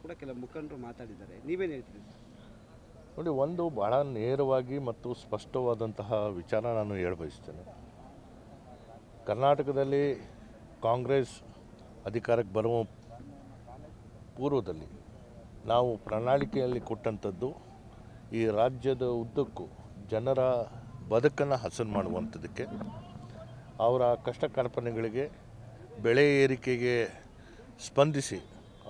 ಕೂಡ ಕೆಲ ಮುಖಂಡರು ಮಾತಾಡಿದ್ದಾರೆ ನೀವೇನು ಹೇಳ್ತೀರಿ ನೋಡಿ ಒಂದು ಬಹಳ ನೇರವಾಗಿ ಮತ್ತು ಸ್ಪಷ್ಟವಾದಂತಹ ವಿಚಾರ ನಾನು ಹೇಳಬಯಸ್ತೇನೆ ಕರ್ನಾಟಕದಲ್ಲಿ ಕಾಂಗ್ರೆಸ್ ಅಧಿಕಾರಕ್ಕೆ ಬರುವ ಪೂರ್ವದಲ್ಲಿ ನಾವು ಪ್ರಣಾಳಿಕೆಯಲ್ಲಿ ಕೊಟ್ಟಂಥದ್ದು ಈ ರಾಜ್ಯದ ಉದ್ದಕ್ಕೂ ಜನರ ಬದುಕನ್ನು ಹಸನು ಮಾಡುವಂಥದ್ದಕ್ಕೆ ಅವರ ಕಷ್ಟ ಕಲ್ಪನೆಗಳಿಗೆ ಬೆಳೆ ಏರಿಕೆಗೆ ಸ್ಪಂದಿಸಿ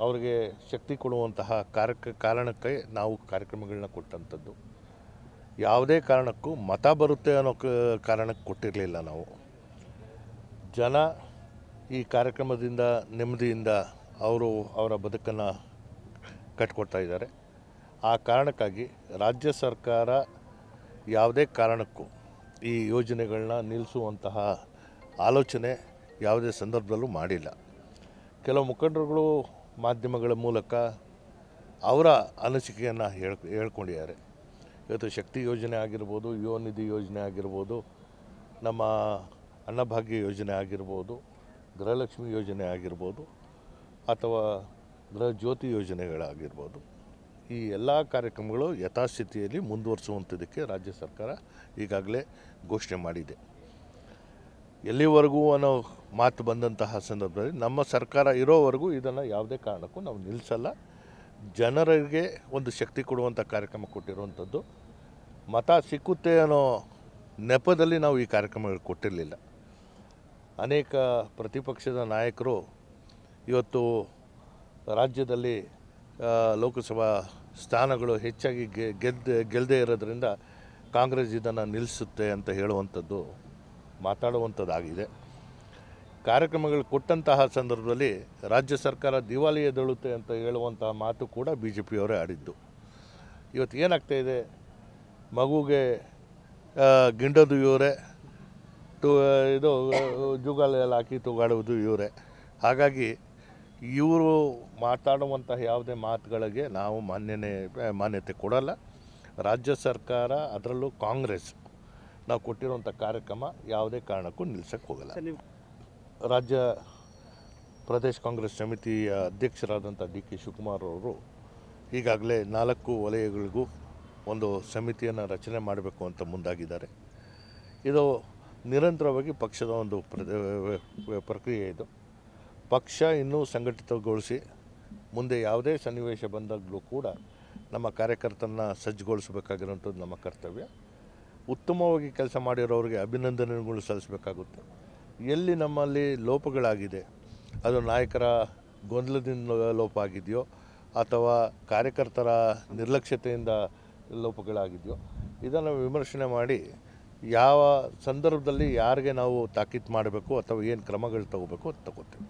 ಅವರಿಗೆ ಶಕ್ತಿ ಕೊಡುವಂತಹ ಕಾರ್ಯಕ್ಕೆ ಕಾರಣಕ್ಕೆ ನಾವು ಕಾರ್ಯಕ್ರಮಗಳನ್ನ ಕೊಟ್ಟಂಥದ್ದು ಯಾವುದೇ ಕಾರಣಕ್ಕೂ ಮತ ಬರುತ್ತೆ ಅನ್ನೋ ಕಾರಣಕ್ಕೆ ಕೊಟ್ಟಿರಲಿಲ್ಲ ನಾವು ಜನ ಈ ಕಾರ್ಯಕ್ರಮದಿಂದ ನೆಮ್ಮದಿಯಿಂದ ಅವರು ಅವರ ಬದುಕನ್ನು ಕಟ್ಕೊಡ್ತಾ ಇದ್ದಾರೆ ಆ ಕಾರಣಕ್ಕಾಗಿ ರಾಜ್ಯ ಸರ್ಕಾರ ಯಾವುದೇ ಕಾರಣಕ್ಕೂ ಈ ಯೋಜನೆಗಳನ್ನ ನಿಲ್ಲಿಸುವಂತಹ ಆಲೋಚನೆ ಯಾವುದೇ ಸಂದರ್ಭದಲ್ಲೂ ಮಾಡಿಲ್ಲ ಕೆಲವು ಮುಖಂಡರುಗಳು ಮಾಧ್ಯಮಗಳ ಮೂಲಕ ಅವರ ಅನಿಸಿಕೆಯನ್ನು ಹೇಳ್ ಹೇಳ್ಕೊಂಡಿದ್ದಾರೆ ಇವತ್ತು ಶಕ್ತಿ ಯೋಜನೆ ಆಗಿರ್ಬೋದು ಯುವ ನಿಧಿ ಯೋಜನೆ ಆಗಿರ್ಬೋದು ನಮ್ಮ ಅನ್ನಭಾಗ್ಯ ಯೋಜನೆ ಆಗಿರ್ಬೋದು ಗೃಹಲಕ್ಷ್ಮಿ ಯೋಜನೆ ಆಗಿರ್ಬೋದು ಅಥವಾ ಗೃಹ ಜ್ಯೋತಿ ಯೋಜನೆಗಳಾಗಿರ್ಬೋದು ಈ ಎಲ್ಲ ಕಾರ್ಯಕ್ರಮಗಳು ಯಥಾಸ್ಥಿತಿಯಲ್ಲಿ ಮುಂದುವರಿಸುವಂಥದಕ್ಕೆ ರಾಜ್ಯ ಸರ್ಕಾರ ಈಗಾಗಲೇ ಘೋಷಣೆ ಮಾಡಿದೆ ಎಲ್ಲಿವರೆಗೂ ಅನ್ನೋ ಮಾತು ಬಂದಂತಹ ಸಂದರ್ಭದಲ್ಲಿ ನಮ್ಮ ಸರ್ಕಾರ ಇರೋವರೆಗೂ ಇದನ್ನು ಯಾವುದೇ ಕಾರಣಕ್ಕೂ ನಾವು ನಿಲ್ಲಿಸಲ್ಲ ಜನರಿಗೆ ಒಂದು ಶಕ್ತಿ ಕೊಡುವಂಥ ಕಾರ್ಯಕ್ರಮ ಕೊಟ್ಟಿರುವಂಥದ್ದು ಮತ ಸಿಕ್ಕುತ್ತೆ ಅನ್ನೋ ನೆಪದಲ್ಲಿ ನಾವು ಈ ಕಾರ್ಯಕ್ರಮಗಳು ಕೊಟ್ಟಿರಲಿಲ್ಲ ಅನೇಕ ಪ್ರತಿಪಕ್ಷದ ನಾಯಕರು ಇವತ್ತು ರಾಜ್ಯದಲ್ಲಿ ಲೋಕಸಭಾ ಸ್ಥಾನಗಳು ಹೆಚ್ಚಾಗಿ ಗೆದ್ದ ಗೆಲ್ಲದೆ ಇರೋದ್ರಿಂದ ಕಾಂಗ್ರೆಸ್ ಇದನ್ನು ನಿಲ್ಲಿಸುತ್ತೆ ಅಂತ ಹೇಳುವಂಥದ್ದು ಮಾತಾಡುವಂಥದ್ದಾಗಿದೆ ಕಾರ್ಯಕ್ರಮಗಳು ಕೊಟ್ಟಂತಹ ಸಂದರ್ಭದಲ್ಲಿ ರಾಜ್ಯ ಸರ್ಕಾರ ದಿವಾಳಿ ಎದಳುತ್ತೆ ಅಂತ ಹೇಳುವಂತಹ ಮಾತು ಕೂಡ ಬಿ ಜೆ ಪಿಯವರೇ ಆಡಿದ್ದು ಇವತ್ತು ಇದೆ ಮಗುಗೆ ಗಿಂಡೋದು ಇವರೇ ತು ಇದು ಜುಗಾಲೆಲ್ಲ ಹಾಕಿ ತೂಗಾಡುವುದು ಇವರೇ ಹಾಗಾಗಿ ಇವರು ಮಾತಾಡುವಂತಹ ಯಾವುದೇ ಮಾತುಗಳಿಗೆ ನಾವು ಮಾನ್ಯನೇ ಮಾನ್ಯತೆ ಕೊಡಲ್ಲ ರಾಜ್ಯ ಸರ್ಕಾರ ಅದರಲ್ಲೂ ಕಾಂಗ್ರೆಸ್ ನಾವು ಕೊಟ್ಟಿರುವಂಥ ಕಾರ್ಯಕ್ರಮ ಯಾವುದೇ ಕಾರಣಕ್ಕೂ ನಿಲ್ಸಕ್ಕೆ ಹೋಗಲ್ಲ ರಾಜ್ಯ ಪ್ರದೇಶ ಕಾಂಗ್ರೆಸ್ ಸಮಿತಿಯ ಅಧ್ಯಕ್ಷರಾದಂಥ ಡಿ ಕೆ ಶಿವಕುಮಾರ್ ಅವರು ಈಗಾಗಲೇ ನಾಲ್ಕು ವಲಯಗಳಿಗೂ ಒಂದು ಸಮಿತಿಯನ್ನು ರಚನೆ ಮಾಡಬೇಕು ಅಂತ ಮುಂದಾಗಿದ್ದಾರೆ ಇದು ನಿರಂತರವಾಗಿ ಪಕ್ಷದ ಒಂದು ಪ್ರಕ್ರಿಯೆ ಇದು ಪಕ್ಷ ಇನ್ನೂ ಸಂಘಟಿತಗೊಳಿಸಿ ಮುಂದೆ ಯಾವುದೇ ಸನ್ನಿವೇಶ ಬಂದಾಗಲೂ ಕೂಡ ನಮ್ಮ ಕಾರ್ಯಕರ್ತನ ಸಜ್ಜುಗೊಳಿಸಬೇಕಾಗಿರುವಂಥದ್ದು ನಮ್ಮ ಕರ್ತವ್ಯ ಉತ್ತಮವಾಗಿ ಕೆಲಸ ಮಾಡಿರೋರಿಗೆ ಅಭಿನಂದನೆಗಳು ಸಲ್ಲಿಸಬೇಕಾಗುತ್ತೆ ಎಲ್ಲಿ ನಮ್ಮಲ್ಲಿ ಲೋಪಗಳಾಗಿದೆ ಅದು ನಾಯಕರ ಗೊಂದಲದಿಂದ ಲೋಪ ಆಗಿದೆಯೋ ಅಥವಾ ಕಾರ್ಯಕರ್ತರ ನಿರ್ಲಕ್ಷ್ಯತೆಯಿಂದ ಲೋಪಗಳಾಗಿದೆಯೋ ಇದನ್ನು ವಿಮರ್ಶನೆ ಮಾಡಿ ಯಾವ ಸಂದರ್ಭದಲ್ಲಿ ಯಾರಿಗೆ ನಾವು ತಾಕೀತು ಮಾಡಬೇಕು ಅಥವಾ ಏನು ಕ್ರಮಗಳು ತಗೋಬೇಕು ತಗೋತೀವಿ